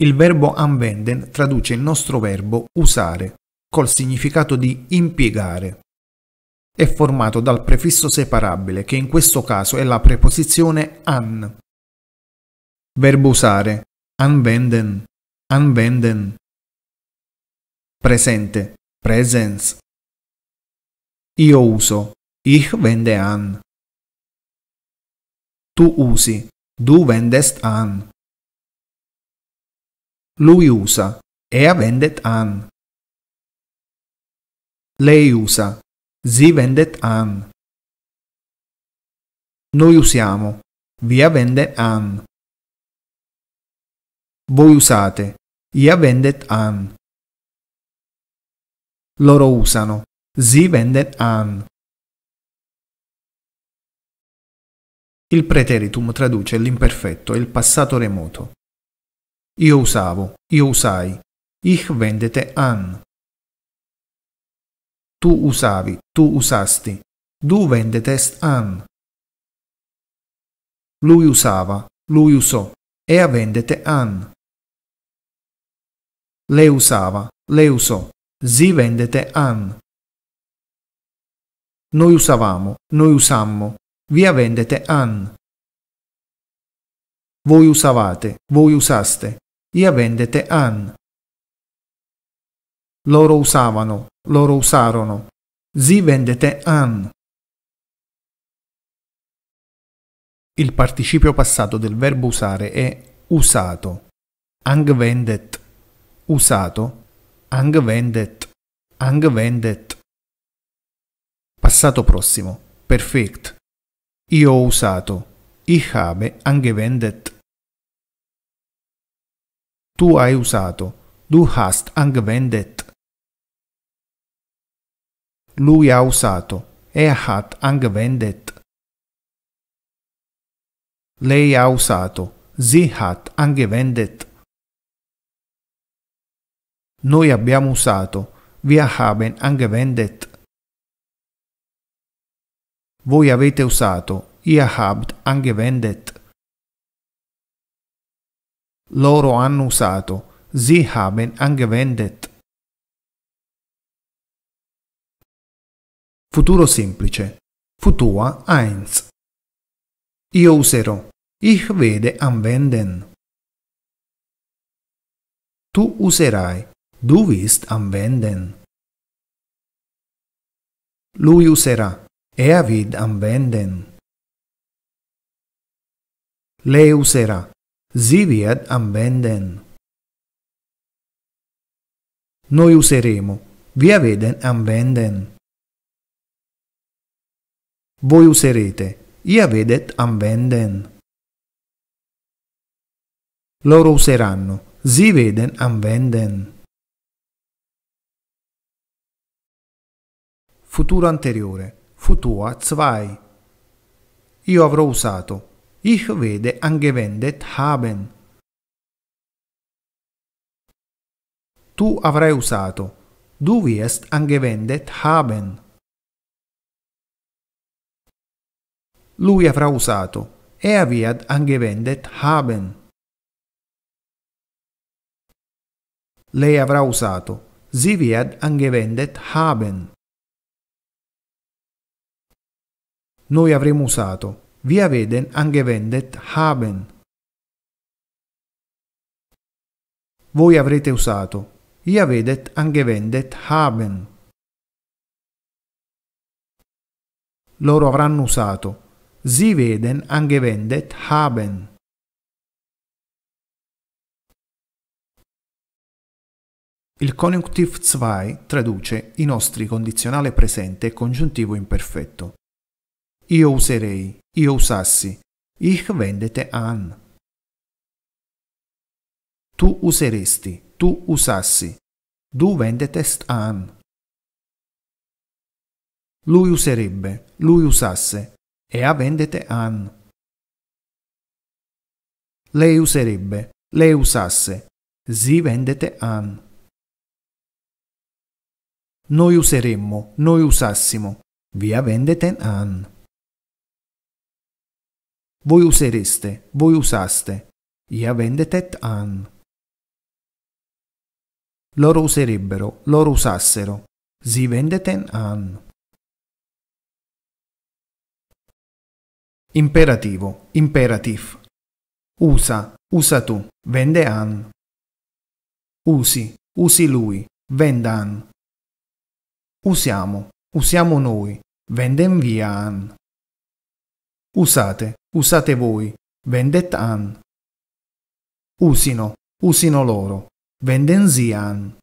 Il verbo anwenden traduce il nostro verbo usare, col significato di impiegare. È formato dal prefisso separabile, che in questo caso è la preposizione an. Verbo usare, anwenden, anwenden. Presente, presence. Io uso, ich wende an. Tu usi, du wendest an. Lui usa. Er wendet an. Lei usa. Sie wendet an. Noi usiamo. Wir wenden an. Voi usate. Ihr wendet an. Loro usano. Sie wenden an. Il preteritum traduce l'imperfetto e il passato remoto. Io usavo, io usai. Ich vendete an. Tu usavi, tu usasti. Du vendetest an. Lui usava, lui usò. Ea vendete an. Lei usava, lei usò. Si vendete an. Noi usavamo, noi usammo. Via vendete an. Voi usavate, voi usaste ia vendete an. Loro usavano, loro usarono, Zi vendete an. Il participio passato del verbo usare è usato. Ang vendet, usato. Ang vendet, ang vendet. Passato prossimo, perfect. Io ho usato. Ich habe angewendet tu hai usato, du hast angewendet. Lui ha usato, er hat angewendet. Lei ha usato, sie hat angewendet. Noi abbiamo usato, wir haben angewendet. Voi avete usato, ihr habt angewendet. Loro hanno usato. Sie haben angewendet. Futuro semplice. Futua 1. Io userò. Ich werde anwenden. Tu userai. Du wirst anwenden. Lui userà. Er wird anwenden. Lei userà. Sie wird anwenden. Noi useremo. Wir werden anwenden. Voi userete. Ihr werdet anwenden. Loro useranno. Sie werden anwenden. Futuro anteriore. Futua 2. Io avrò usato. Ich werde angewendet haben. Tu avrai usato. Du wirst angewendet haben. Lui avrà usato. Er wird angewendet haben. Lei avrà usato. Sie wird angewendet haben. Noi avremo usato. Wir werden angewendet haben. Voi avrete usato. Ihr werdet angewendet haben. Loro avranno usato. Sie werden angewendet haben. Il conjunctive 2 traduce i nostri condizionale presente e congiuntivo imperfetto. Io userei, io usassi. Ich wendete an. Tu useresti, tu usassi. Du vendetest an. Lui userebbe, lui usasse. E Ea vendete an. Lei userebbe, lei usasse. Si vendete an. Noi useremmo, noi usassimo. Via vendeten an voi usereste, voi usaste, Yavendetet an. Loro userebbero, loro usassero, si vendeten an. Imperativo, imperativ. Usa, usa tu, vende an. Usi, usi lui, venda an. Usiamo, usiamo noi, venden via an. Usate, usate voi, vendet an. Usino, usino loro, vendensi an.